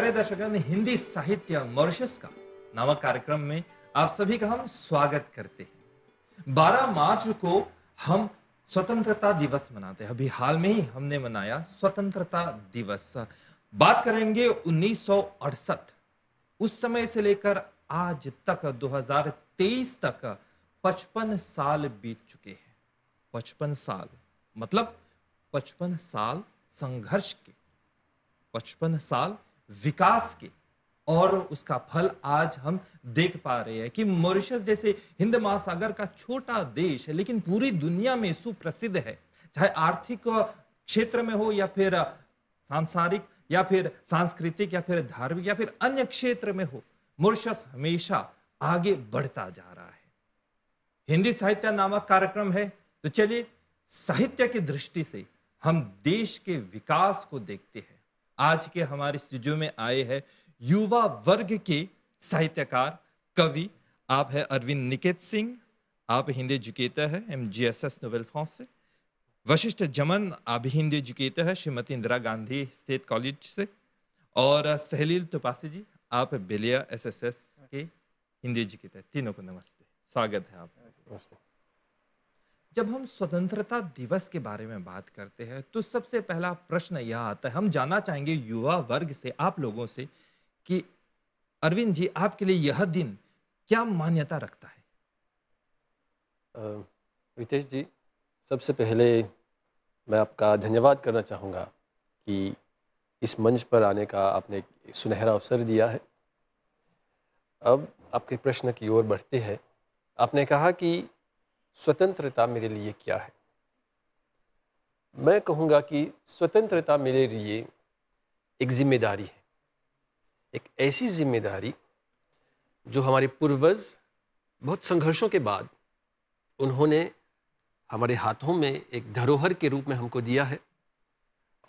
प्यारे दर्शकों हिंदी साहित्य मॉरिशस का नामक कार्यक्रम में आप सभी का हम स्वागत करते हैं 12 मार्च को हम स्वतंत्रता दिवस मनाते हैं अभी हाल में ही हमने मनाया स्वतंत्रता दिवस बात करेंगे उन्नीस उस समय से लेकर आज तक 2023 तक 55 साल बीत चुके हैं 55 साल मतलब 55 साल संघर्ष के 55 साल विकास के और उसका फल आज हम देख पा रहे हैं कि मॉरिशस जैसे हिंद महासागर का छोटा देश है लेकिन पूरी दुनिया में सुप्रसिद्ध है चाहे आर्थिक क्षेत्र में हो या फिर सांसारिक या फिर सांस्कृतिक या फिर धार्मिक या फिर अन्य क्षेत्र में हो मॉरिशस हमेशा आगे बढ़ता जा रहा है हिंदी साहित्य नामक कार्यक्रम है तो चलिए साहित्य की दृष्टि से हम देश के विकास को देखते हैं आज के हमारे स्टूडियो में आए हैं युवा वर्ग के साहित्यकार कवि आप है अरविंद निकेत सिंह आप हिंदी एजुकेटर है एम जी एस एस नोवेल फ्रांस से वशिष्ठ जमन आप हिंदी एजुकेटर है श्रीमती इंदिरा गांधी स्टेट कॉलेज से और सहलील तुपासी जी आप बेलिया एसएसएस के हिंदी एजुकेटर तीनों को नमस्ते स्वागत है आप नमस्ते। जब हम स्वतंत्रता दिवस के बारे में बात करते हैं तो सबसे पहला प्रश्न यह आता है हम जानना चाहेंगे युवा वर्ग से आप लोगों से कि अरविंद जी आपके लिए यह दिन क्या मान्यता रखता है रितेश जी सबसे पहले मैं आपका धन्यवाद करना चाहूँगा कि इस मंच पर आने का आपने सुनहरा अवसर दिया है अब आपके प्रश्न की ओर बढ़ते हैं आपने कहा कि स्वतंत्रता मेरे लिए क्या है मैं कहूँगा कि स्वतंत्रता मेरे लिए एक जिम्मेदारी है एक ऐसी जिम्मेदारी जो हमारे पूर्वज बहुत संघर्षों के बाद उन्होंने हमारे हाथों में एक धरोहर के रूप में हमको दिया है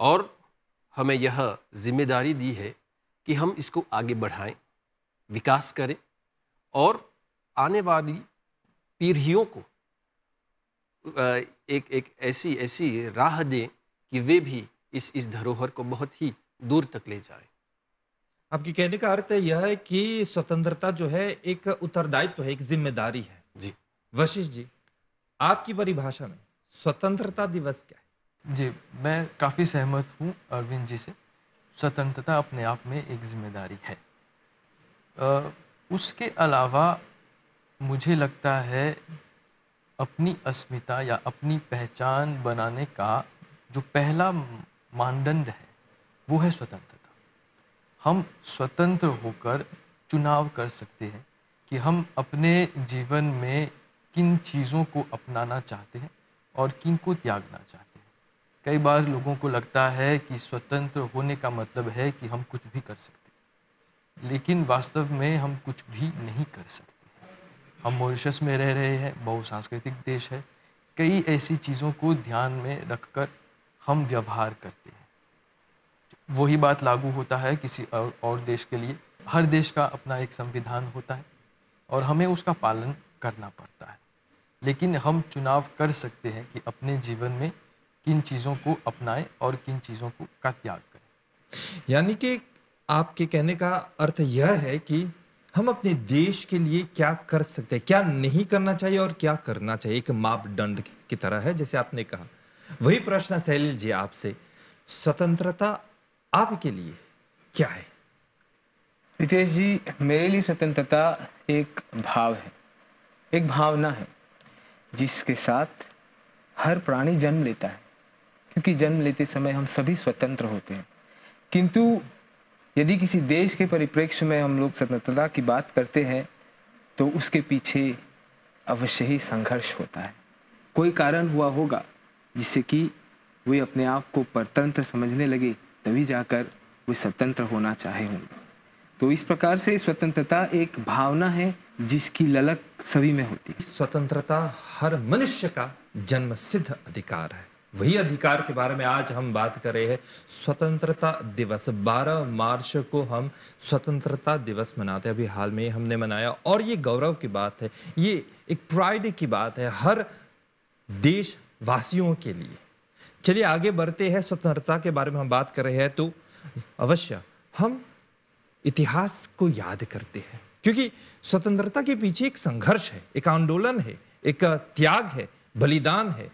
और हमें यह जिम्मेदारी दी है कि हम इसको आगे बढ़ाएं विकास करें और आने वाली पीढ़ियों को एक एक ऐसी ऐसी राह दें कि वे भी इस इस धरोहर को बहुत ही दूर तक ले जाए आपकी कहने का अर्थ यह है कि स्वतंत्रता जो है एक उत्तरदायित्व है एक जिम्मेदारी है जी वशिष्ठ जी आपकी परिभाषा में स्वतंत्रता दिवस क्या है जी मैं काफ़ी सहमत हूँ अरविंद जी से स्वतंत्रता अपने आप में एक जिम्मेदारी है आ, उसके अलावा मुझे लगता है अपनी अस्मिता या अपनी पहचान बनाने का जो पहला मानदंड है वो है स्वतंत्रता हम स्वतंत्र होकर चुनाव कर सकते हैं कि हम अपने जीवन में किन चीज़ों को अपनाना चाहते हैं और किन को त्यागना चाहते हैं कई बार लोगों को लगता है कि स्वतंत्र होने का मतलब है कि हम कुछ भी कर सकते हैं लेकिन वास्तव में हम कुछ भी नहीं कर सकते हम मॉरिशस में रह रहे हैं बहुसांस्कृतिक देश है कई ऐसी चीज़ों को ध्यान में रखकर हम व्यवहार करते हैं वही बात लागू होता है किसी और, और देश के लिए हर देश का अपना एक संविधान होता है और हमें उसका पालन करना पड़ता है लेकिन हम चुनाव कर सकते हैं कि अपने जीवन में किन चीज़ों को अपनाएं और किन चीज़ों को का त्याग करें यानी कि आपके कहने का अर्थ यह है कि हम अपने देश के लिए क्या कर सकते हैं क्या नहीं करना चाहिए और क्या करना चाहिए एक मापदंड की तरह है जैसे आपने कहा वही प्रश्न शैलिल जी आपसे स्वतंत्रता आपके लिए क्या है रितेश जी मेरे लिए स्वतंत्रता एक भाव है एक भावना है जिसके साथ हर प्राणी जन्म लेता है क्योंकि जन्म लेते समय हम सभी स्वतंत्र होते हैं किंतु यदि किसी देश के परिप्रेक्ष्य में हम लोग स्वतंत्रता की बात करते हैं तो उसके पीछे अवश्य ही संघर्ष होता है कोई कारण हुआ होगा जिससे कि वे अपने आप को परतंत्र समझने लगे तभी जाकर वे स्वतंत्र होना चाहे होंगे तो इस प्रकार से स्वतंत्रता एक भावना है जिसकी ललक सभी में होती है स्वतंत्रता हर मनुष्य का जन्म सिद्ध अधिकार है वही अधिकार के बारे में आज हम बात कर रहे हैं स्वतंत्रता दिवस 12 मार्च को हम स्वतंत्रता दिवस मनाते हैं अभी हाल में हमने मनाया और ये गौरव की बात है ये एक प्राइड की बात है हर देशवासियों के लिए चलिए आगे बढ़ते हैं स्वतंत्रता के बारे में हम बात कर रहे हैं तो अवश्य हम इतिहास को याद करते हैं क्योंकि स्वतंत्रता के पीछे एक संघर्ष है एक आंदोलन है एक त्याग है बलिदान है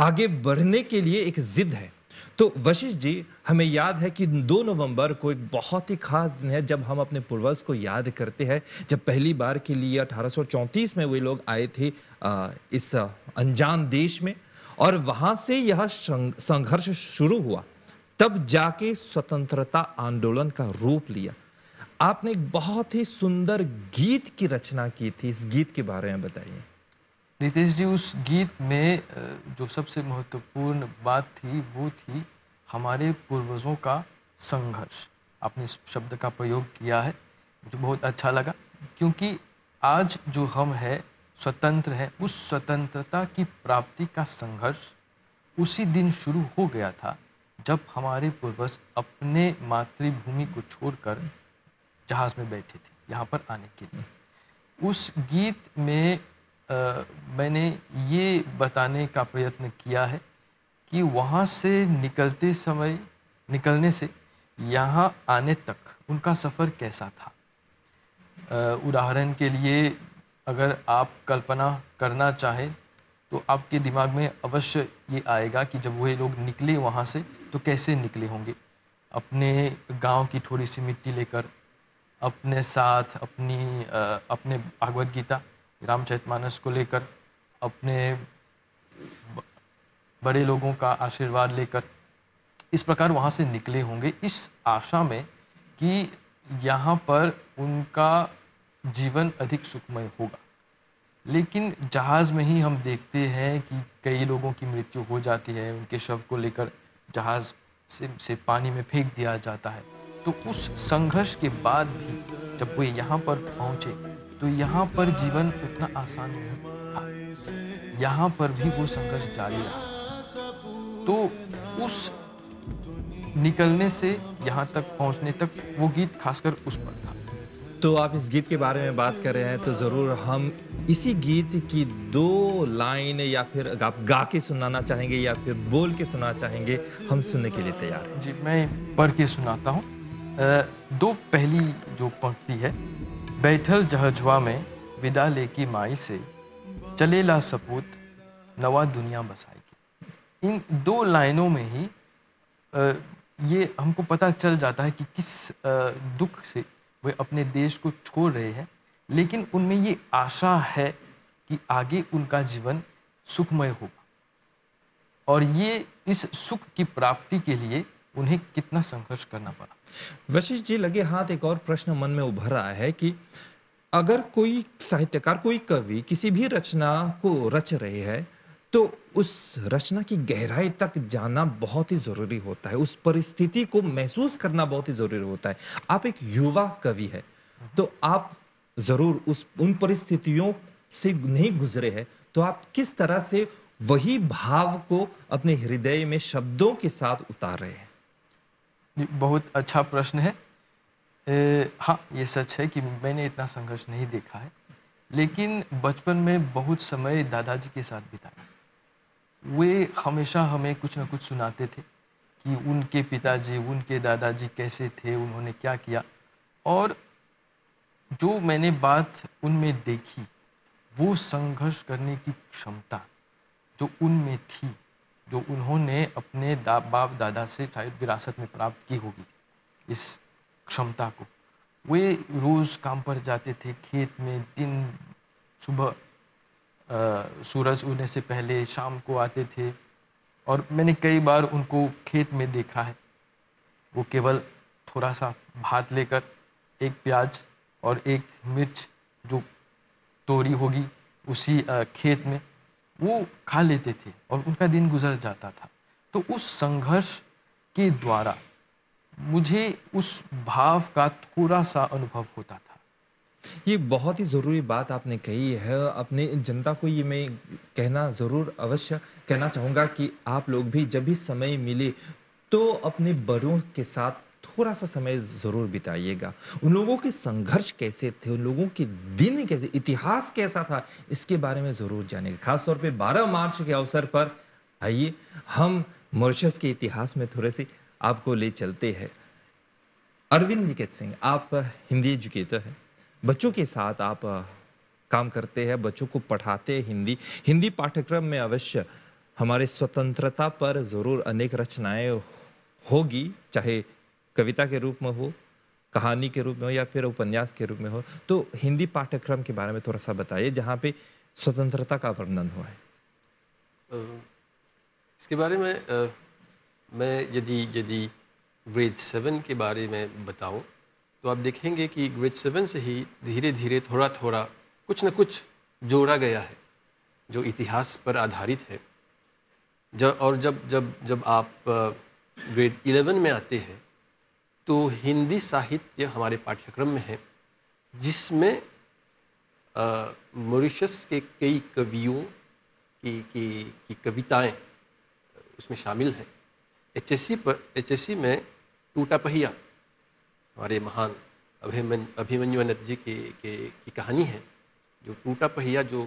आगे बढ़ने के लिए एक जिद है तो वशिष्ठ जी हमें याद है कि 2 नवंबर को एक बहुत ही खास दिन है जब हम अपने पूर्वज को याद करते हैं जब पहली बार के लिए अठारह में वे लोग आए थे इस अनजान देश में और वहाँ से यह संघर्ष शुरू हुआ तब जाके स्वतंत्रता आंदोलन का रूप लिया आपने एक बहुत ही सुंदर गीत की रचना की थी इस गीत के बारे में बताइए रितेश जी उस गीत में जो सबसे महत्वपूर्ण बात थी वो थी हमारे पूर्वजों का संघर्ष आपने इस शब्द का प्रयोग किया है जो बहुत अच्छा लगा क्योंकि आज जो हम है स्वतंत्र है उस स्वतंत्रता की प्राप्ति का संघर्ष उसी दिन शुरू हो गया था जब हमारे पूर्वज अपने मातृभूमि को छोड़कर जहाज़ में बैठे थे यहाँ पर आने के लिए उस गीत में आ, मैंने ये बताने का प्रयत्न किया है कि वहाँ से निकलते समय निकलने से यहाँ आने तक उनका सफ़र कैसा था उदाहरण के लिए अगर आप कल्पना करना चाहें तो आपके दिमाग में अवश्य ये आएगा कि जब वह लोग निकले वहाँ से तो कैसे निकले होंगे अपने गांव की थोड़ी सी मिट्टी लेकर अपने साथ अपनी अपने भगवद गीता राम को लेकर अपने बड़े लोगों का आशीर्वाद लेकर इस प्रकार वहाँ से निकले होंगे इस आशा में कि यहाँ पर उनका जीवन अधिक सुखमय होगा लेकिन जहाज़ में ही हम देखते हैं कि कई लोगों की मृत्यु हो जाती है उनके शव को लेकर जहाज़ से, से पानी में फेंक दिया जाता है तो उस संघर्ष के बाद भी जब वे यहाँ पर पहुँचे तो यहाँ पर जीवन उतना आसान नहीं था यहाँ पर भी वो संघर्ष जारी रहा तो उस निकलने से यहाँ तक पहुँचने तक वो गीत खासकर उस पर था तो आप इस गीत के बारे में बात कर रहे हैं तो ज़रूर हम इसी गीत की दो लाइन या फिर आप गा के सुनाना चाहेंगे या फिर बोल के सुनाना चाहेंगे हम सुनने के लिए तैयार हैं जी मैं पढ़ के सुनाता हूँ दो पहली जो पंक्ति है बैठल जहजवा में विदा ले की माई से चले ला सपूत नवा दुनिया बसाएगी इन दो लाइनों में ही ये हमको पता चल जाता है कि किस दुख से वे अपने देश को छोड़ रहे हैं लेकिन उनमें ये आशा है कि आगे उनका जीवन सुखमय होगा और ये इस सुख की प्राप्ति के लिए उन्हें कितना संघर्ष करना पड़ा वशिष्ठ जी लगे हाथ एक और प्रश्न मन में उभर रहा है कि अगर कोई साहित्यकार कोई कवि किसी भी रचना को रच रहे हैं तो उस रचना की गहराई तक जाना बहुत ही ज़रूरी होता है उस परिस्थिति को महसूस करना बहुत ही ज़रूरी होता है आप एक युवा कवि है तो आप ज़रूर उस उन परिस्थितियों से नहीं गुजरे हैं तो आप किस तरह से वही भाव को अपने हृदय में शब्दों के साथ उतार रहे हैं बहुत अच्छा प्रश्न है ए, हाँ ये सच है कि मैंने इतना संघर्ष नहीं देखा है लेकिन बचपन में बहुत समय दादाजी के साथ बिताया वे हमेशा हमें कुछ ना कुछ सुनाते थे कि उनके पिताजी उनके दादाजी कैसे थे उन्होंने क्या किया और जो मैंने बात उनमें देखी वो संघर्ष करने की क्षमता जो उनमें थी जो उन्होंने अपने दा, बाप दादा से शायद विरासत में प्राप्त की होगी इस क्षमता को वे रोज़ काम पर जाते थे खेत में दिन सुबह सूरज उगने से पहले शाम को आते थे और मैंने कई बार उनको खेत में देखा है वो केवल थोड़ा सा भात लेकर एक प्याज और एक मिर्च जो तोरी होगी उसी खेत में वो खा लेते थे और उनका दिन गुजर जाता था तो उस संघर्ष के द्वारा मुझे उस भाव का थोड़ा सा अनुभव होता था ये बहुत ही ज़रूरी बात आपने कही है अपने जनता को ये मैं कहना ज़रूर अवश्य कहना चाहूँगा कि आप लोग भी जब भी समय मिले तो अपने बड़ों के साथ थोड़ा सा समय ज़रूर बिताइएगा उन लोगों के संघर्ष कैसे थे उन लोगों के दिन कैसे इतिहास कैसा था इसके बारे में ज़रूर जानेंगे खासतौर पर बारह मार्च के अवसर पर आइए हम मॉरिशस के इतिहास में थोड़े से आपको ले चलते हैं अरविंद निकेत सिंह आप हिंदी एजुकेटर हैं बच्चों के साथ आप काम करते हैं बच्चों को पढ़ाते हैं हिंदी हिंदी पाठ्यक्रम में अवश्य हमारे स्वतंत्रता पर ज़रूर अनेक रचनाएं होगी चाहे कविता के रूप में हो कहानी के रूप में हो या फिर उपन्यास के रूप में हो तो हिंदी पाठ्यक्रम के बारे में थोड़ा सा बताइए जहाँ पे स्वतंत्रता का वर्णन हुआ है इसके बारे में मैं यदि यदि ग्रेड सेवन के बारे में बताऊं तो आप देखेंगे कि ग्रेड सेवन से ही धीरे धीरे थोड़ा थोड़ा कुछ न कुछ जोड़ा गया है जो इतिहास पर आधारित है जब और जब जब जब आप ग्रेड इलेवन में आते हैं तो हिंदी साहित्य हमारे पाठ्यक्रम में है जिसमें मॉरिशस के कई कवियों की की, की कविताएं उसमें शामिल हैं एच सी पर एच सी में टूटा पहिया हमारे महान अभिमन अभिमन्यु अनंत जी के, के की कहानी है जो टूटा पहिया जो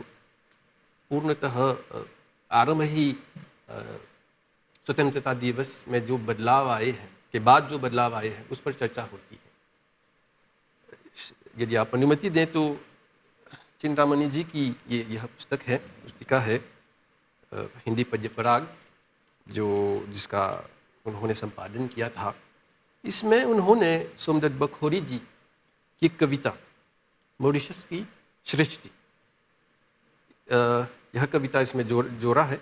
पूर्णतः आरंभ ही स्वतंत्रता दिवस में जो बदलाव आए हैं के बाद जो बदलाव आए हैं उस पर चर्चा होती है यदि आप अनुमति दें तो चिंतामणि जी की ये यह पुस्तक है पुस्तिका है हिंदी पद्य पराग जो जिसका उन्होंने संपादन किया था इसमें उन्होंने सोमदत्त बखोरी जी की कविता मॉरिशस की सृष्टि यह कविता इसमें जो जोड़ा है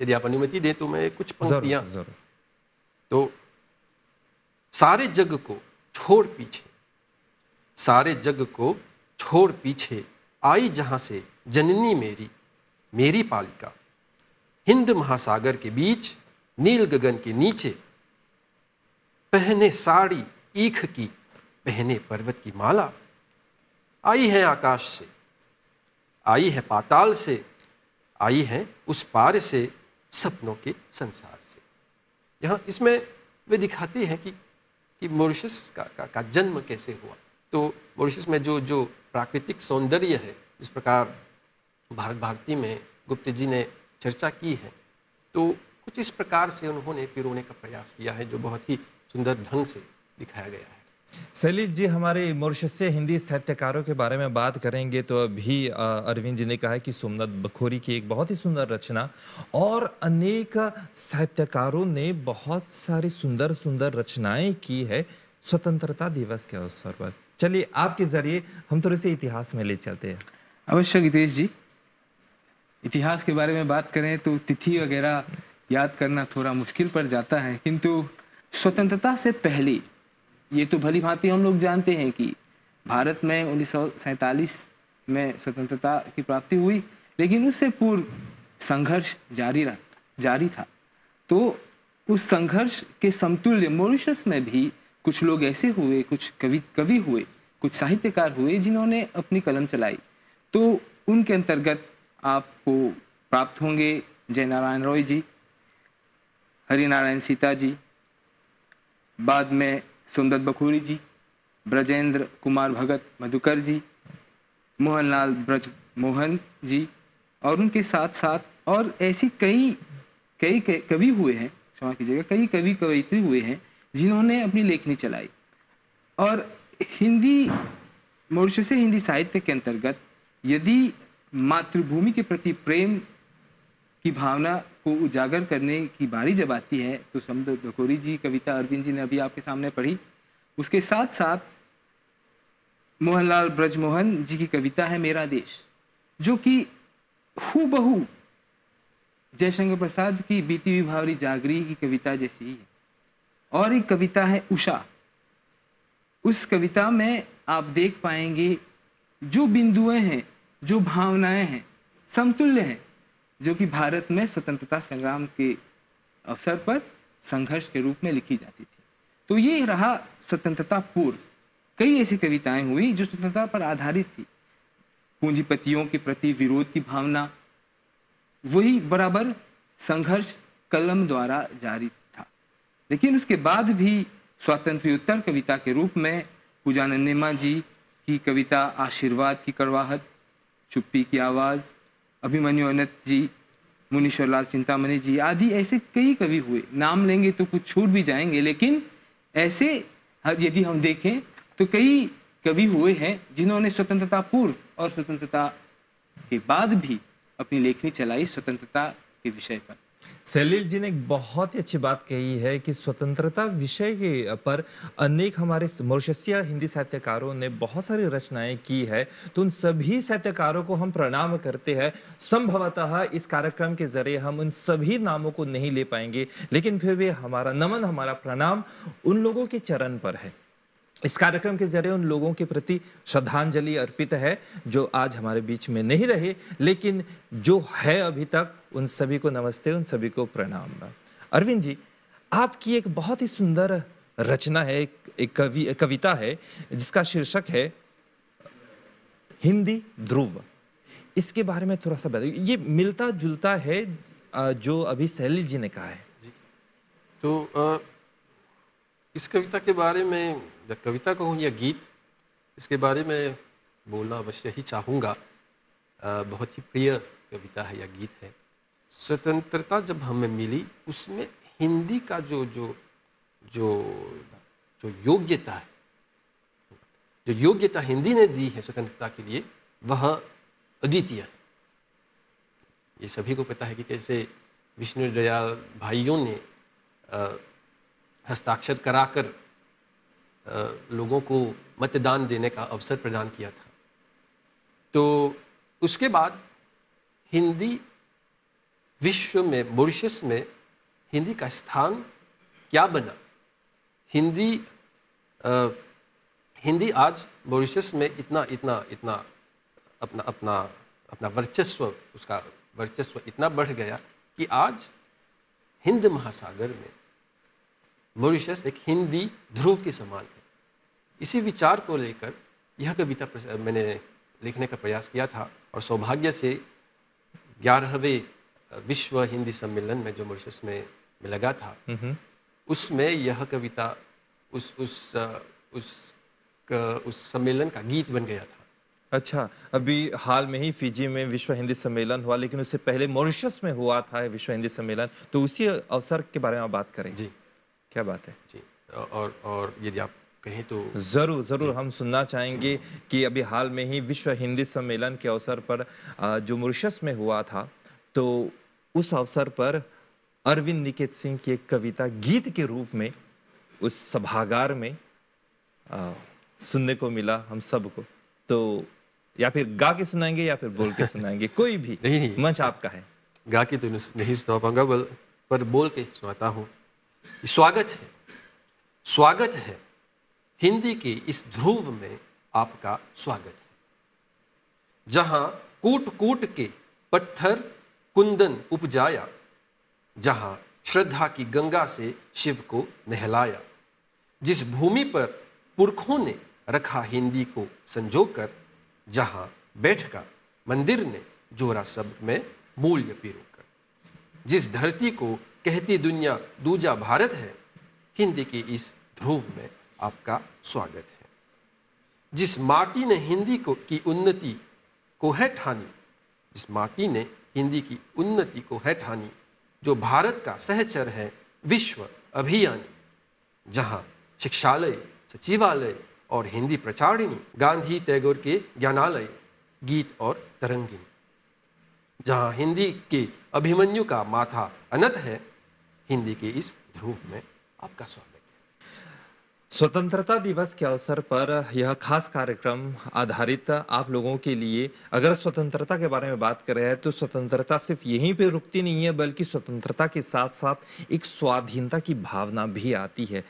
यदि आप अनुमति दें तो मैं कुछ पंक्तियाँ तो सारे जग को छोड़ पीछे सारे जग को छोड़ पीछे आई जहाँ से जननी मेरी मेरी पालिका हिंद महासागर के बीच नील गगन के नीचे पहने साड़ी ईख की पहने पर्वत की माला आई है आकाश से आई है पाताल से आई है उस पार से सपनों के संसार से यहाँ इसमें वे दिखाती हैं कि कि मॉरिशस का, का, का जन्म कैसे हुआ तो मॉरिशस में जो जो प्राकृतिक सौंदर्य है जिस प्रकार भारत भारती में गुप्त जी ने चर्चा की है तो कुछ इस प्रकार से उन्होंने पिरोने का प्रयास किया है जो बहुत ही सुंदर ढंग से दिखाया गया है सलील जी हमारे मॉरिशस से हिंदी साहित्यकारों के बारे में बात करेंगे तो अभी अरविंद जी ने कहा कि सोमनाथ बखोरी की एक बहुत ही सुंदर रचना और अनेक साहित्यकारों ने बहुत सारी सुंदर सुंदर रचनाएं की है स्वतंत्रता दिवस के अवसर पर चलिए आपके जरिए हम थोड़े से इतिहास में ले चलते हैं अवश्य गितेश जी इतिहास के बारे में बात करें तो तिथि वगैरह याद करना थोड़ा मुश्किल पड़ जाता है किंतु स्वतंत्रता से पहले ये तो भली भांति हम लोग जानते हैं कि भारत में उन्नीस में स्वतंत्रता की प्राप्ति हुई लेकिन उससे पूर्व संघर्ष जारी रहा जारी था तो उस संघर्ष के समतुल्य मॉरिशस में भी कुछ लोग ऐसे हुए कुछ कवि कवि हुए कुछ साहित्यकार हुए जिन्होंने अपनी कलम चलाई तो उनके अंतर्गत आपको प्राप्त होंगे जयनारायण रॉय जी हरिनारायण सीता जी बाद में सुंदर बखूरी जी ब्रजेंद्र कुमार भगत मधुकर जी मोहनलाल ब्रज मोहन जी और उनके साथ साथ और ऐसी कई कई कवि हुए हैं क्षमा कीजिएगा कई कवि कवयित्री हुए हैं जिन्होंने अपनी लेखनी चलाई और हिंदी मोर्श से हिंदी साहित्य के अंतर्गत यदि मातृभूमि के प्रति प्रेम की भावना को उजागर करने की बारी जब आती है तो समुद्र दकोरी जी कविता अरविंद जी ने अभी आपके सामने पढ़ी उसके साथ साथ मोहनलाल ब्रजमोहन जी की कविता है मेरा देश जो कि हु बहू जयशंकर प्रसाद की बीती हुई भावरी जागरी की कविता जैसी है और एक कविता है उषा उस कविता में आप देख पाएंगे जो बिंदुएं हैं जो भावनाएं हैं समतुल्य हैं जो कि भारत में स्वतंत्रता संग्राम के अवसर पर संघर्ष के रूप में लिखी जाती थी तो ये रहा स्वतंत्रता पूर्व कई ऐसी कविताएं हुई जो स्वतंत्रता पर आधारित थी पूंजीपतियों के प्रति विरोध की भावना वही बराबर संघर्ष कलम द्वारा जारी था लेकिन उसके बाद भी स्वातंत्र्योत्तर कविता के रूप में नन्नेमा जी की कविता आशीर्वाद की करवाहट चुप्पी की आवाज़ अभिमन्यु अनंत जी मुनीश्वरलाल चिंतामणि जी आदि ऐसे कई कवि हुए नाम लेंगे तो कुछ छूट भी जाएंगे लेकिन ऐसे यदि हम देखें तो कई कवि हुए हैं जिन्होंने स्वतंत्रता पूर्व और स्वतंत्रता के बाद भी अपनी लेखनी चलाई स्वतंत्रता के विषय पर सलील जी ने एक बहुत ही अच्छी बात कही है कि स्वतंत्रता विषय के पर अनेक हमारे मॉरिशसिया हिंदी साहित्यकारों ने बहुत सारी रचनाएं की है तो उन सभी साहित्यकारों को हम प्रणाम करते हैं संभवतः इस कार्यक्रम के जरिए हम उन सभी नामों को नहीं ले पाएंगे लेकिन फिर भी हमारा नमन हमारा प्रणाम उन लोगों के चरण पर है इस कार्यक्रम के जरिए उन लोगों के प्रति श्रद्धांजलि अर्पित है जो आज हमारे बीच में नहीं रहे लेकिन जो है अभी तक उन सभी को नमस्ते उन सभी को प्रणाम अरविंद जी आपकी एक बहुत ही सुंदर रचना है एक, एक कवि कविता है जिसका शीर्षक है हिंदी ध्रुव इसके बारे में थोड़ा सा बताइए ये मिलता जुलता है जो अभी सैली जी ने कहा है तो आ... इस कविता के बारे में या कविता कहूँ या गीत इसके बारे में बोलना अवश्य ही चाहूँगा बहुत ही प्रिय कविता है या गीत है स्वतंत्रता जब हमें मिली उसमें हिंदी का जो जो जो जो योग्यता है जो योग्यता हिंदी ने दी है स्वतंत्रता के लिए वह अद्वितीय है ये सभी को पता है कि कैसे विष्णु दयाल भाइयों ने हस्ताक्षर कराकर लोगों को मतदान देने का अवसर प्रदान किया था तो उसके बाद हिंदी विश्व में मॉरिशस में हिंदी का स्थान क्या बना हिंदी आ, हिंदी आज मॉरिशस में इतना इतना इतना अपना अपना अपना वर्चस्व उसका वर्चस्व इतना बढ़ गया कि आज हिंद महासागर में मॉरिशस एक हिंदी ध्रुव के समान है इसी विचार को लेकर यह कविता मैंने लिखने का प्रयास किया था और सौभाग्य से ग्यारहवें विश्व हिंदी सम्मेलन में जो मॉरिशस में लगा था उसमें यह कविता उस उस उस उस सम्मेलन का गीत बन गया था अच्छा अभी हाल में ही फिजी में विश्व हिंदी सम्मेलन हुआ लेकिन उससे पहले मॉरिशस में हुआ था विश्व हिंदी सम्मेलन तो उसी अवसर के बारे में बात करें जी क्या बात है जी और और यदि आप कहें तो ज़रूर ज़रूर हम सुनना चाहेंगे कि अभी हाल में ही विश्व हिंदी सम्मेलन के अवसर पर जो मुरशस में हुआ था तो उस अवसर पर अरविंद निकेत सिंह की एक कविता गीत के रूप में उस सभागार में आ, सुनने को मिला हम सबको तो या फिर गा के सुनाएंगे या फिर बोल के सुनाएंगे कोई भी नहीं, नहीं मंच आपका है गा के तो नहीं सुना पाऊंगा पर बोल के सुनाता हूँ स्वागत है स्वागत है हिंदी के इस ध्रुव में आपका स्वागत है जहां कूट कूट के पत्थर कुंदन उपजाया जहां श्रद्धा की गंगा से शिव को नहलाया जिस भूमि पर पुरखों ने रखा हिंदी को संजोकर जहां बैठकर मंदिर ने जोरा शब्द में मूल्य पिरोकर जिस धरती को कहती दुनिया दूजा भारत है हिंदी की इस ध्रुव में आपका स्वागत है जिस माटी ने हिंदी को की उन्नति को है ठानी जिस माटी ने हिंदी की उन्नति को है ठानी जो भारत का सहचर है विश्व अभियानी जहां शिक्षालय सचिवालय और हिंदी प्रचारिणी गांधी टैगोर के ज्ञानालय गीत और तरंगिनी जहां हिंदी के अभिमन्यु का माथा अनंत है हिंदी के इस ध्रुव में आपका स्वागत है स्वतंत्रता दिवस के अवसर पर यह खास कार्यक्रम आधारित आप लोगों के लिए अगर स्वतंत्रता के बारे में बात कर रहे हैं तो स्वतंत्रता सिर्फ यहीं पे रुकती नहीं है बल्कि स्वतंत्रता के साथ साथ एक स्वाधीनता की भावना भी आती है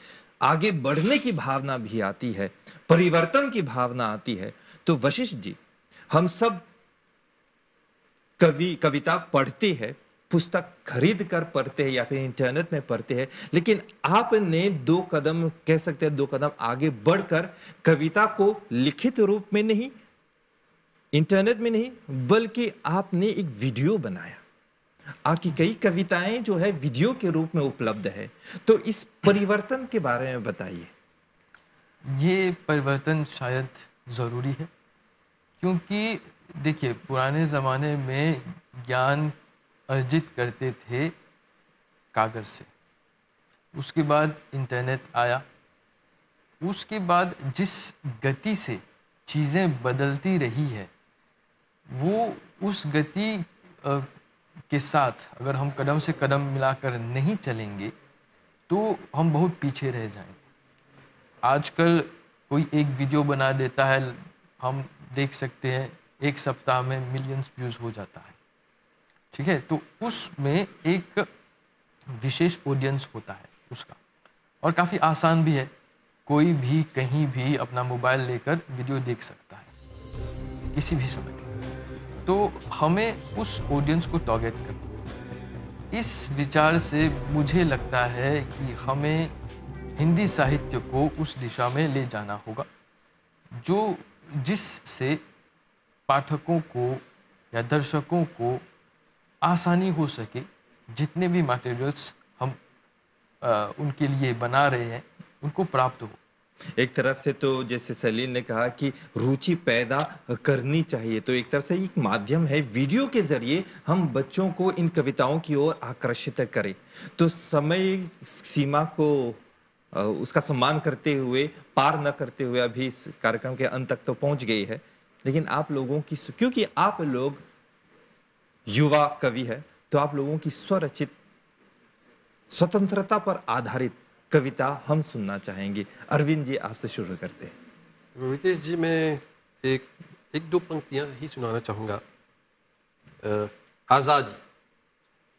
आगे बढ़ने की भावना भी आती है परिवर्तन की भावना आती है तो वशिष्ठ जी हम सब कवि कविता पढ़ते हैं पुस्तक खरीद कर पढ़ते हैं या फिर इंटरनेट में पढ़ते हैं लेकिन आपने दो कदम कह सकते हैं दो कदम आगे बढ़कर कविता को लिखित रूप में नहीं इंटरनेट में नहीं बल्कि आपने एक वीडियो बनाया आपकी कई कविताएं जो है वीडियो के रूप में उपलब्ध है तो इस परिवर्तन के बारे में बताइए ये परिवर्तन शायद ज़रूरी है क्योंकि देखिए पुराने ज़माने में ज्ञान अर्जित करते थे कागज़ से उसके बाद इंटरनेट आया उसके बाद जिस गति से चीज़ें बदलती रही है वो उस गति के साथ अगर हम कदम से कदम मिलाकर नहीं चलेंगे तो हम बहुत पीछे रह जाएंगे आजकल कोई एक वीडियो बना देता है हम देख सकते हैं एक सप्ताह में मिलियंस व्यूज़ हो जाता है ठीक है तो उसमें एक विशेष ऑडियंस होता है उसका और काफ़ी आसान भी है कोई भी कहीं भी अपना मोबाइल लेकर वीडियो देख सकता है किसी भी समय तो हमें उस ऑडियंस को टारगेट कर इस विचार से मुझे लगता है कि हमें हिंदी साहित्य को उस दिशा में ले जाना होगा जो जिससे पाठकों को या दर्शकों को आसानी हो सके जितने भी मटेरियल्स हम आ, उनके लिए बना रहे हैं उनको प्राप्त हो एक तरफ से तो जैसे सलील ने कहा कि रुचि पैदा करनी चाहिए तो एक तरफ से एक माध्यम है वीडियो के जरिए हम बच्चों को इन कविताओं की ओर आकर्षित करें तो समय सीमा को उसका सम्मान करते हुए पार न करते हुए अभी इस कार्यक्रम के अंत तक तो पहुंच गई है लेकिन आप लोगों की क्योंकि आप लोग युवा कवि है तो आप लोगों की स्वरचित स्वतंत्रता पर आधारित कविता हम सुनना चाहेंगे अरविंद जी आपसे शुरू करते हैं रितेश जी मैं एक एक दो पंक्तियां ही सुनाना चाहूँगा आज़ादी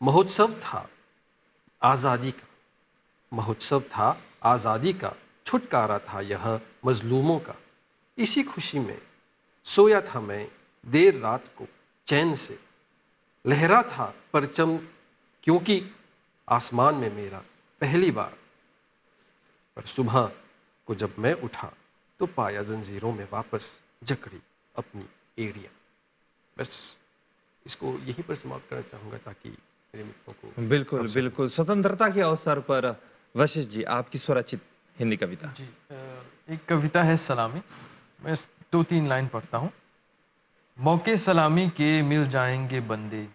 महोत्सव था आज़ादी का महोत्सव था आज़ादी का छुटकारा था यह मजलूमों का इसी खुशी में सोया था मैं देर रात को चैन से लहरा था परचम क्योंकि आसमान में मेरा पहली बार पर सुबह को जब मैं उठा तो पाया जंजीरों में वापस जकड़ी अपनी एड़िया बस इसको यहीं पर समाप्त करना चाहूँगा ताकि मेरे मित्रों को बिल्कुल बिल्कुल स्वतंत्रता के अवसर पर वशिष्ठ जी आपकी स्वरचित हिंदी कविता जी एक कविता है सलामी मैं दो तीन लाइन पढ़ता हूँ मौके सलामी के मिल जाएंगे बंदे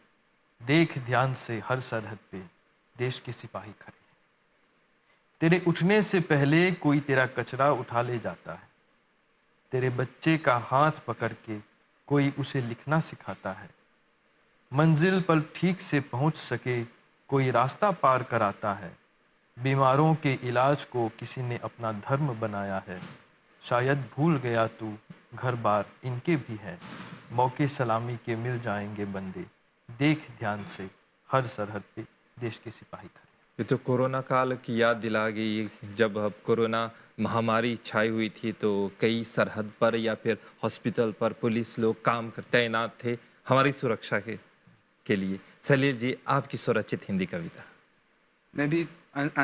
देख ध्यान से हर सरहद पे देश के सिपाही खड़े हैं तेरे उठने से पहले कोई तेरा कचरा उठा ले जाता है तेरे बच्चे का हाथ पकड़ के कोई उसे लिखना सिखाता है मंजिल पर ठीक से पहुंच सके कोई रास्ता पार कराता है बीमारों के इलाज को किसी ने अपना धर्म बनाया है शायद भूल गया तू घर बार इनके भी है मौके सलामी के मिल जाएंगे बंदे देख ध्यान से हर सरहद पे देश के सिपाही खड़े ये तो कोरोना काल की याद दिला गई जब अब कोरोना महामारी छाई हुई थी तो कई सरहद पर या फिर हॉस्पिटल पर पुलिस लोग काम कर तैनात थे हमारी सुरक्षा के के लिए सलील जी आपकी सुरक्षित हिंदी कविता मैं भी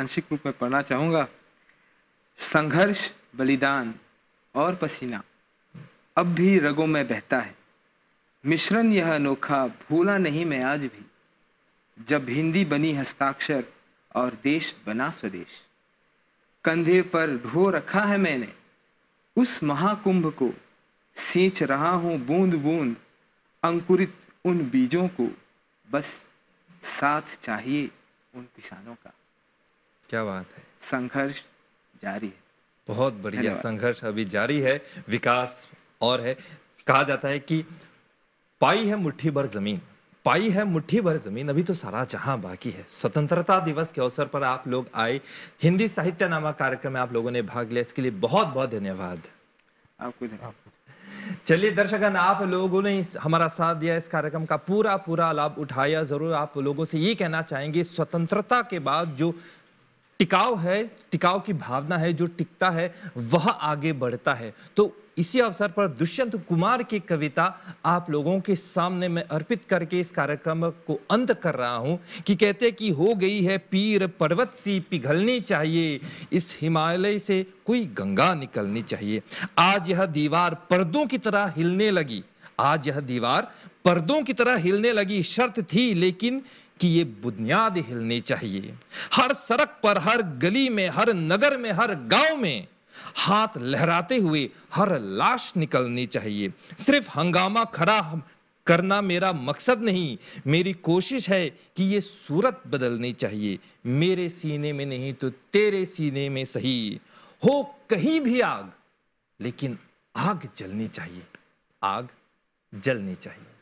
आंशिक रूप में पढ़ना चाहूँगा संघर्ष बलिदान और पसीना अब भी रगों में बहता है मिश्रण यह अनोखा भूला नहीं मैं आज भी जब हिंदी बनी हस्ताक्षर और देश बना स्वदेश कंधे पर ढो रखा है मैंने उस महाकुंभ को सींच रहा हूं बूंद बूंद अंकुरित उन बीजों को बस साथ चाहिए उन किसानों का क्या बात है संघर्ष जारी है बहुत बढ़िया संघर्ष अभी जारी है विकास और है कहा जाता है कि पाई है मुट्ठी भर जमीन पाई है मुट्ठी भर जमीन अभी तो सारा जहां बाकी है स्वतंत्रता दिवस के अवसर पर आप लोग आए हिंदी साहित्य नामक कार्यक्रम में आप लोगों ने भाग लिया इसके लिए बहुत बहुत धन्यवाद चलिए दर्शकन आप लोगों ने हमारा साथ दिया इस कार्यक्रम का पूरा पूरा लाभ उठाया जरूर आप लोगों से ये कहना चाहेंगे स्वतंत्रता के बाद जो टिकाव है टिकाव की भावना है जो टिकता है वह आगे बढ़ता है तो इसी अवसर पर दुष्यंत कुमार की कविता आप लोगों के सामने मैं अर्पित करके इस कार्यक्रम को अंत कर रहा हूँ कि कहते कि हो गई है पीर पर्वत सी पिघलनी चाहिए इस हिमालय से कोई गंगा निकलनी चाहिए आज यह दीवार पर्दों की तरह हिलने लगी आज यह दीवार पर्दों की तरह हिलने लगी शर्त थी लेकिन कि ये बुनियाद हिलनी चाहिए हर सड़क पर हर गली में हर नगर में हर गांव में हाथ लहराते हुए हर लाश निकलनी चाहिए सिर्फ हंगामा खड़ा करना मेरा मकसद नहीं मेरी कोशिश है कि ये सूरत बदलनी चाहिए मेरे सीने में नहीं तो तेरे सीने में सही हो कहीं भी आग लेकिन आग जलनी चाहिए आग जलनी चाहिए